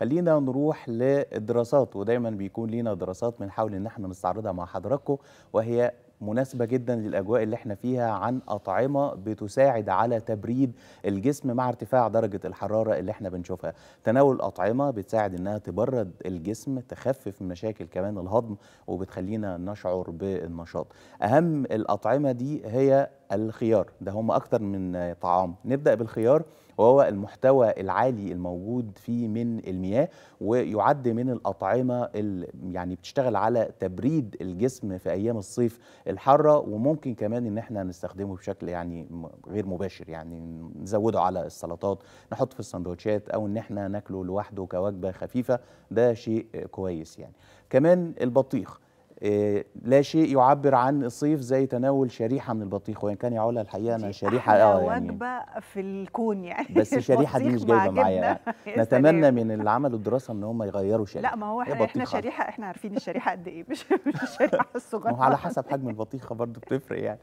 خلينا نروح للدراسات ودايما بيكون لينا دراسات بنحاول ان احنا نستعرضها مع حضراتكم وهي مناسبة جدا للأجواء اللي احنا فيها عن أطعمة بتساعد على تبريد الجسم مع ارتفاع درجة الحرارة اللي احنا بنشوفها تناول أطعمة بتساعد انها تبرد الجسم تخفف مشاكل كمان الهضم وبتخلينا نشعر بالنشاط أهم الأطعمة دي هي الخيار ده هم أكتر من طعام نبدأ بالخيار وهو المحتوى العالي الموجود فيه من المياه ويعد من الأطعمة اللي يعني بتشتغل على تبريد الجسم في أيام الصيف الحارة وممكن كمان إن احنا نستخدمه بشكل يعني غير مباشر يعني نزوده على السلطات نحط في السندوتشات أو إن احنا ناكله لوحده كوجبة خفيفة ده شيء كويس يعني كمان البطيخ آه، لا شيء يعبر عن الصيف زي تناول شريحه من البطيخ وان كان يعولها الحقيقه انا شريحه اه يعني وجبه في الكون يعني بس الشريحه دي مش جايبه معايا نتمنى من اللي عملوا الدراسه ان هم يغيروا شريحه لا ما هو احنا, احنا شريحه احنا عارفين الشريحه قد ايه مش مش الشريحه الصغيره على حسب حجم البطيخه برضو بتفرق يعني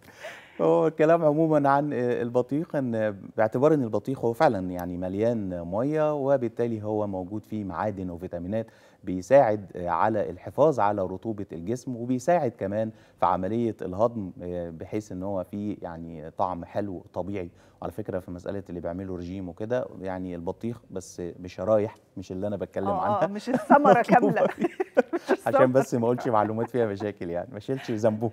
هو الكلام عموما عن البطيخ ان باعتبار ان البطيخ هو فعلا يعني مليان ميه وبالتالي هو موجود فيه معادن وفيتامينات بيساعد على الحفاظ على رطوبه الجسم وبيساعد كمان في عمليه الهضم بحيث ان هو فيه يعني طعم حلو طبيعي وعلى فكره في مساله اللي بيعملوا رجيم وكده يعني البطيخ بس بشرايح مش اللي انا بتكلم آه, آه، عنها مش الثمره كامله عشان بس ما اقولش معلومات فيها مشاكل يعني ما شيلش ذنبهم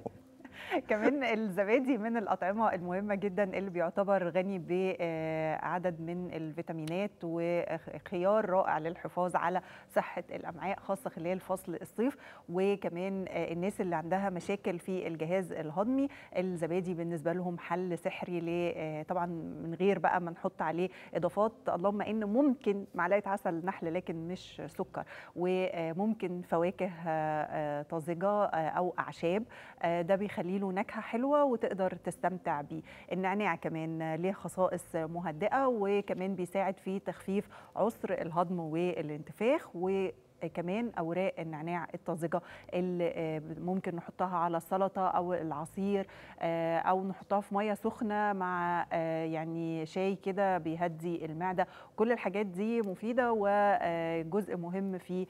كمان الزبادي من الاطعمه المهمه جدا اللي بيعتبر غني بعدد آه، من الفيتامينات وخيار رائع للحفاظ على صحه الامعاء خاصه خلال فصل الصيف وكمان آه، الناس اللي عندها مشاكل في الجهاز الهضمي الزبادي بالنسبه لهم حل سحري آه، طبعا من غير بقى ما نحط عليه اضافات اللهم ان ممكن معلقه عسل نحل لكن مش سكر وممكن فواكه طازجه او اعشاب ده بيخليه له نكهه حلوه وتقدر تستمتع بيه النعناع كمان ليه خصائص مهدئه وكمان بيساعد في تخفيف عسر الهضم والانتفاخ و كمان اوراق النعناع الطازجه اللي آه، ممكن نحطها على السلطه او العصير آه، او نحطها في ميه سخنه مع آه، يعني شاي كده بيهدي المعده كل الحاجات دي مفيده وجزء مهم في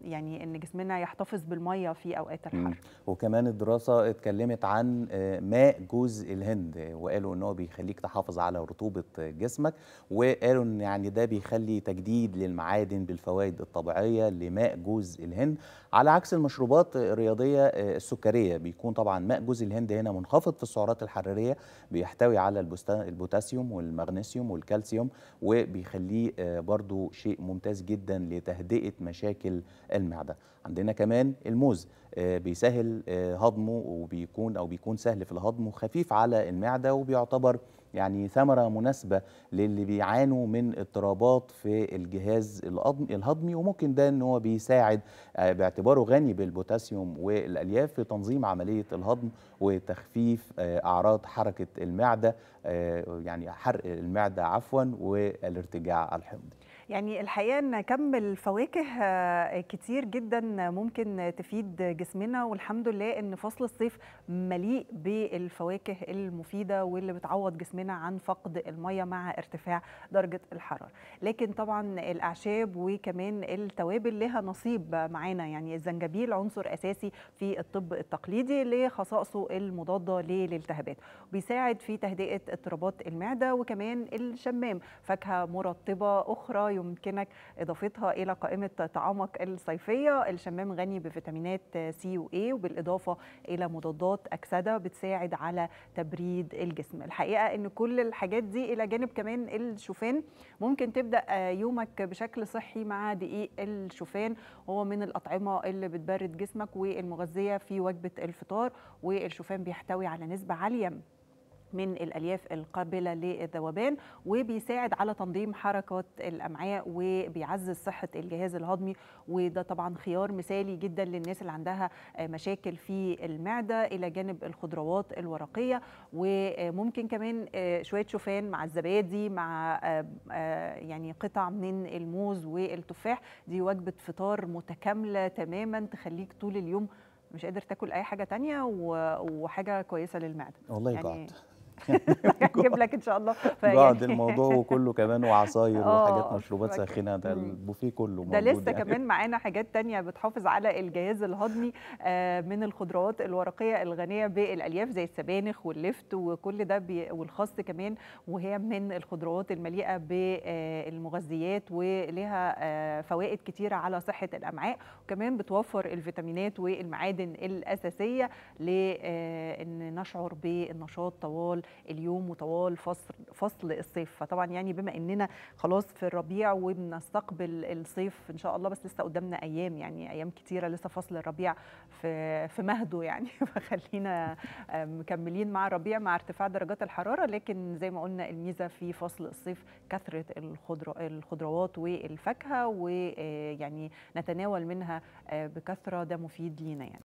يعني ان جسمنا يحتفظ بالميه في اوقات الحر وكمان الدراسه اتكلمت عن ماء جوز الهند وقالوا ان هو بيخليك تحافظ على رطوبه جسمك وقالوا ان يعني ده بيخلي تجديد للمعادن بالفوائد الطبيعيه صحية لماء جوز الهند على عكس المشروبات الرياضية آه، السكرية بيكون طبعا ماء جوز الهند هنا منخفض في السعرات الحرارية بيحتوي على البوتاسيوم والمغنيسيوم والكالسيوم وبيخليه آه، برضو شيء ممتاز جدا لتهدئة مشاكل المعدة عندنا كمان الموز آه، بيسهل آه، هضمه وبيكون او بيكون سهل في الهضم وخفيف على المعده وبيعتبر يعني ثمره مناسبه للي بيعانوا من اضطرابات في الجهاز الهضمي وممكن ده ان هو بيساعد آه، باعتباره غني بالبوتاسيوم والالياف في تنظيم عمليه الهضم وتخفيف اعراض حركه المعده يعني حرق المعده عفوا والارتجاع الحمضي يعني الحقيقه ان كم الفواكه كتير جدا ممكن تفيد جسمنا والحمد لله ان فصل الصيف مليء بالفواكه المفيده واللي بتعوض جسمنا عن فقد الميه مع ارتفاع درجه الحراره لكن طبعا الاعشاب وكمان التوابل لها نصيب معانا يعني الزنجبيل عنصر اساسي في الطب التقليدي لخصائصه المضاده للالتهابات بيساعد في تهدئه اضطرابات المعده وكمان الشمام فاكهه مرطبه اخرى يمكنك اضافتها الى قائمه طعامك الصيفيه شمام غني بفيتامينات سي و اي وبالاضافه الى مضادات اكسده بتساعد على تبريد الجسم الحقيقه ان كل الحاجات دي الى جانب كمان الشوفان ممكن تبدا آه، يومك بشكل صحي مع دقيق الشوفان هو من الاطعمه اللي بتبرد جسمك والمغذيه في وجبه الفطار والشوفان بيحتوي على نسبه عاليه من الألياف القابلة للذوبان وبيساعد على تنظيم حركة الأمعاء وبيعزز صحة الجهاز الهضمي وده طبعا خيار مثالي جدا للناس اللي عندها مشاكل في المعدة إلى جانب الخضروات الورقية وممكن كمان آه، شوية شوفان مع الزبادي مع آه، آه، يعني قطع من الموز والتفاح دي وجبة فطار متكاملة تماما تخليك طول اليوم مش قادر تاكل اي حاجه تانية وحاجه كويسه للمعده والله يعني جعت هجيب لك ان شاء الله بعد الموضوع وكله كمان وعصاير آه، وحاجات مشروبات ساخنه ده البوفيه كله ده لسه يعني. كمان معانا حاجات تانية بتحافظ على الجهاز الهضمي آه، من الخضروات الورقيه الغنيه بالالياف زي السبانخ واللفت وكل ده والخص كمان وهي من الخضروات المليئه بالمغذيات ولها آه، فوائد كتيره على صحه الامعاء وكمان بتوفر الفيتامينات والمعادن الاساسيه لان نشعر بالنشاط طوال اليوم وطوال فصل فصل الصيف فطبعا يعني بما اننا خلاص في الربيع وبنستقبل الصيف ان شاء الله بس لسه قدامنا ايام يعني ايام كتيره لسه فصل الربيع في في مهده يعني فخلينا آه، مكملين مع الربيع مع ارتفاع درجات الحراره لكن زي ما قلنا الميزه في فصل الصيف كثره الخضر الخضروات والفاكهه ويعني آه، نتناول منها آه، بكثره ده مفيد لينا يعني